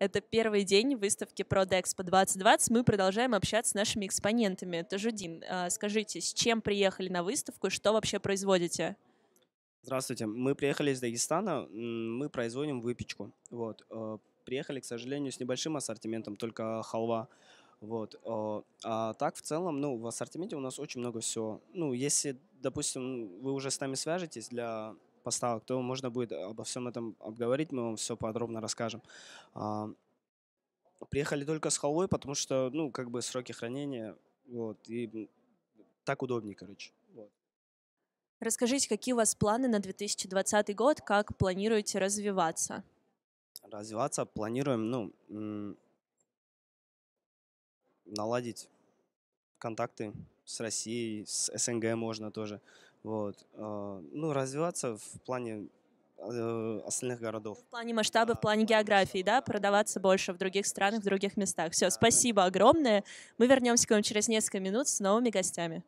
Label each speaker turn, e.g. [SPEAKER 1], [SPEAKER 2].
[SPEAKER 1] Это первый день выставки ProDexpo 2020. Мы продолжаем общаться с нашими экспонентами. Это Жудин. А, скажите, с чем приехали на выставку и что вообще производите?
[SPEAKER 2] Здравствуйте. Мы приехали из Дагестана. Мы производим выпечку. Вот. Э, приехали, к сожалению, с небольшим ассортиментом, только халва. Вот. Э, а так, в целом, ну, в ассортименте у нас очень много всего. Ну, если, допустим, вы уже с нами свяжетесь для поставок, то можно будет э, обо всем этом обговорить, мы вам все подробно расскажем. А, приехали только с халвой, потому что, ну, как бы сроки хранения, вот, и так удобнее, короче. Вот.
[SPEAKER 1] Расскажите, какие у вас планы на 2020 год, как планируете развиваться?
[SPEAKER 2] Развиваться планируем, ну, наладить контакты с Россией, с СНГ можно тоже. Вот. А, ну, развиваться в плане э, остальных городов. В
[SPEAKER 1] плане масштаба, да, в плане географии, да, продаваться больше в других странах, в других местах. Все, да, спасибо огромное. Мы вернемся к вам через несколько минут с новыми гостями.